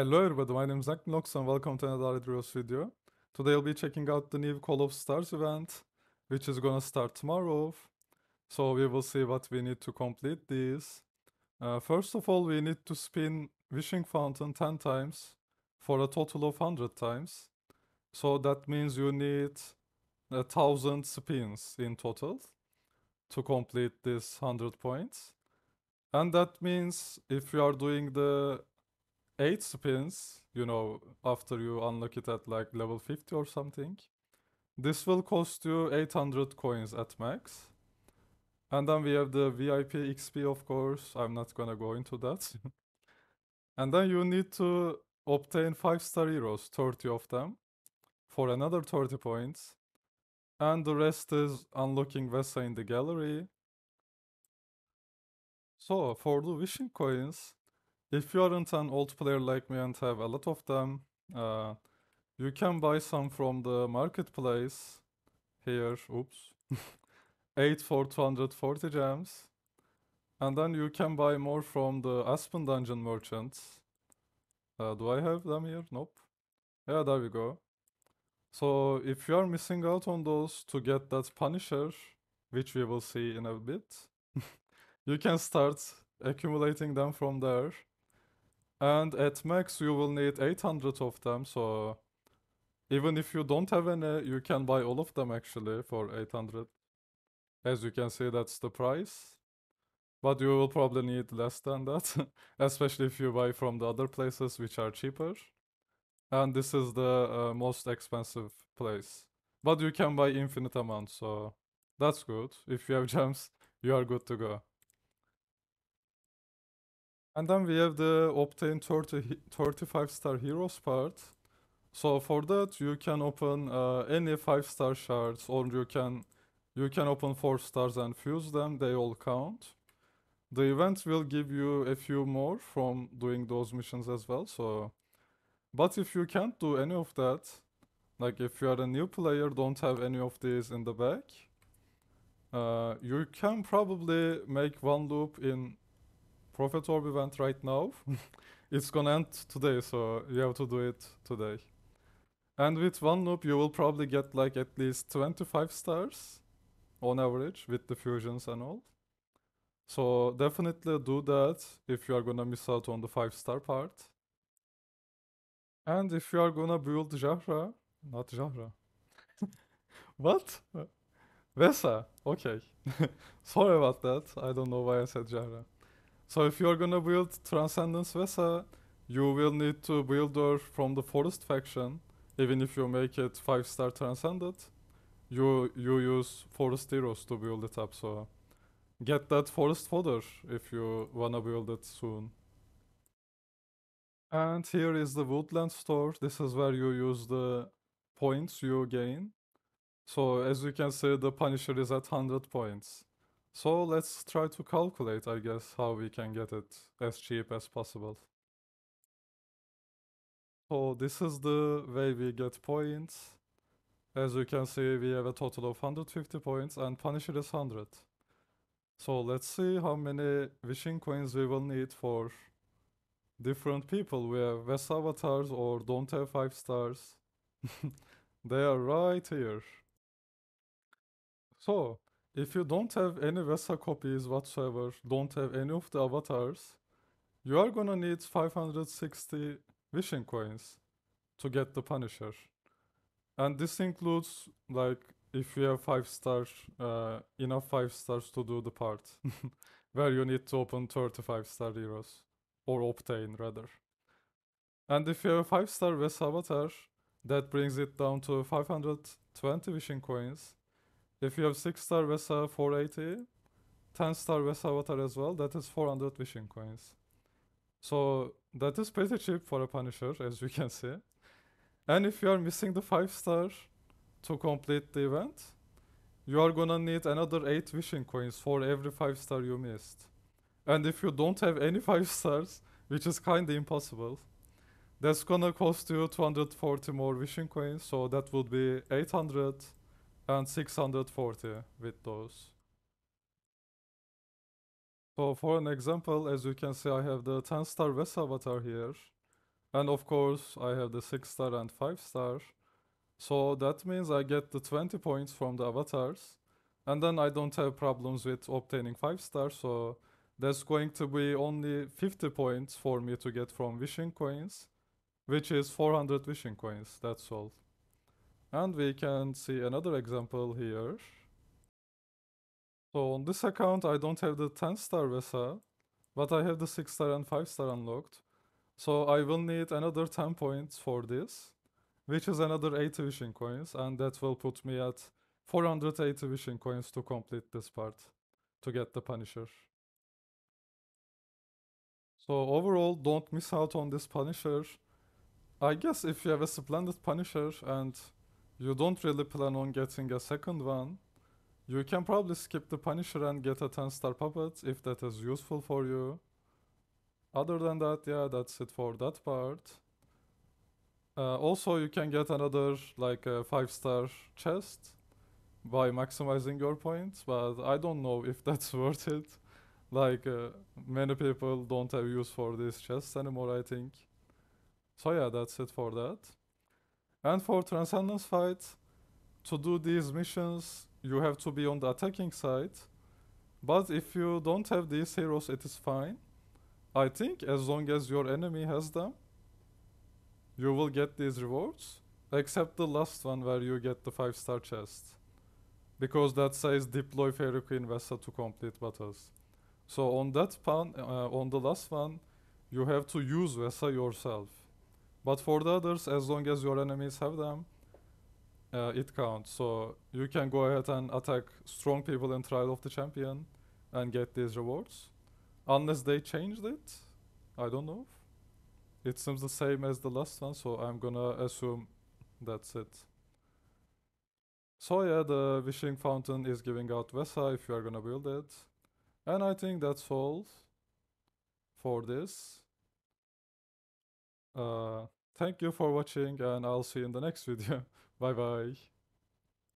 Hello everybody, my name is Zach Knox and welcome to another Adrios video. Today I'll be checking out the new Call of Stars event, which is gonna start tomorrow. So we will see what we need to complete this. Uh, first of all, we need to spin Wishing Fountain 10 times for a total of 100 times. So that means you need a thousand spins in total to complete this 100 points. And that means if you are doing the eight spins, you know, after you unlock it at like level 50 or something. This will cost you 800 coins at max. And then we have the VIP XP, of course. I'm not gonna go into that. and then you need to obtain 5 star heroes, 30 of them, for another 30 points. And the rest is unlocking Vesa in the gallery. So, for the wishing coins, if you aren't an old player like me and have a lot of them, uh, you can buy some from the marketplace here, oops, 8 for 240 gems. And then you can buy more from the Aspen Dungeon merchants. Uh, do I have them here? Nope. Yeah, there we go. So if you are missing out on those to get that Punisher, which we will see in a bit, you can start accumulating them from there. And at max, you will need 800 of them, so... Even if you don't have any, you can buy all of them actually for 800. As you can see, that's the price. But you will probably need less than that, especially if you buy from the other places which are cheaper. And this is the uh, most expensive place. But you can buy infinite amounts, so that's good. If you have gems, you are good to go. And then we have the obtain 30, 35 star heroes part. So for that you can open uh, any 5 star shards or you can you can open 4 stars and fuse them, they all count. The event will give you a few more from doing those missions as well, so... But if you can't do any of that, like if you are a new player, don't have any of these in the back, uh, you can probably make one loop in Prophet Orb event right now. it's gonna end today, so you have to do it today. And with one loop, you will probably get like at least 25 stars on average with the fusions and all. So definitely do that if you are gonna miss out on the 5 star part. And if you are gonna build Jahra, not Jahra. what? Vesa, okay. Sorry about that, I don't know why I said Jahra. So if you're gonna build Transcendence Vesa, you will need to build her from the Forest faction, even if you make it 5-star Transcended. You, you use Forest Heroes to build it up, so get that Forest fodder if you wanna build it soon. And here is the Woodland store. This is where you use the points you gain. So as you can see, the Punisher is at 100 points. So let's try to calculate, I guess, how we can get it as cheap as possible. So this is the way we get points. As you can see, we have a total of 150 points and Punisher is 100. So let's see how many wishing coins we will need for different people. We have West Avatars or don't have 5 stars. they are right here. So if you don't have any Vesa copies whatsoever, don't have any of the avatars, you are gonna need 560 wishing coins to get the Punisher. And this includes like if you have five stars, uh, enough five stars to do the part, where you need to open 35 star heroes or obtain rather. And if you have a five star Vesa avatar, that brings it down to 520 wishing coins if you have 6 star Vesa 480, 10 star Vesa Avatar as well, that is 400 wishing coins. So that is pretty cheap for a Punisher as you can see. And if you are missing the 5 star to complete the event, you are gonna need another 8 wishing coins for every 5 star you missed. And if you don't have any 5 stars, which is kinda impossible, that's gonna cost you 240 more wishing coins, so that would be 800 and 640 with those. So for an example, as you can see, I have the 10 star Wes avatar here. And of course, I have the 6 star and 5 star. So that means I get the 20 points from the avatars. And then I don't have problems with obtaining 5 stars, so that's going to be only 50 points for me to get from wishing coins, which is 400 wishing coins, that's all. And we can see another example here. So on this account I don't have the 10 star Vesa, but I have the 6 star and 5 star unlocked. So I will need another 10 points for this, which is another 8 wishing coins and that will put me at 480 wishing coins to complete this part, to get the Punisher. So overall, don't miss out on this Punisher. I guess if you have a Splendid Punisher and you don't really plan on getting a second one, you can probably skip the Punisher and get a 10 star puppet if that is useful for you. Other than that, yeah, that's it for that part. Uh, also, you can get another like a uh, 5 star chest by maximizing your points, but I don't know if that's worth it. Like, uh, many people don't have use for this chest anymore, I think. So yeah, that's it for that. And for Transcendence Fight, to do these missions, you have to be on the attacking side. But if you don't have these heroes, it is fine. I think as long as your enemy has them, you will get these rewards. Except the last one where you get the 5 star chest. Because that says deploy Fairy Queen Vesta to complete battles. So on that part, uh, on the last one, you have to use Vesa yourself. But for the others, as long as your enemies have them, uh, it counts. So you can go ahead and attack strong people in Trial of the Champion and get these rewards. Unless they changed it, I don't know. It seems the same as the last one, so I'm gonna assume that's it. So yeah, the Wishing Fountain is giving out Vesa if you are gonna build it. And I think that's all for this. Uh, Thank you for watching and I'll see you in the next video. Bye bye.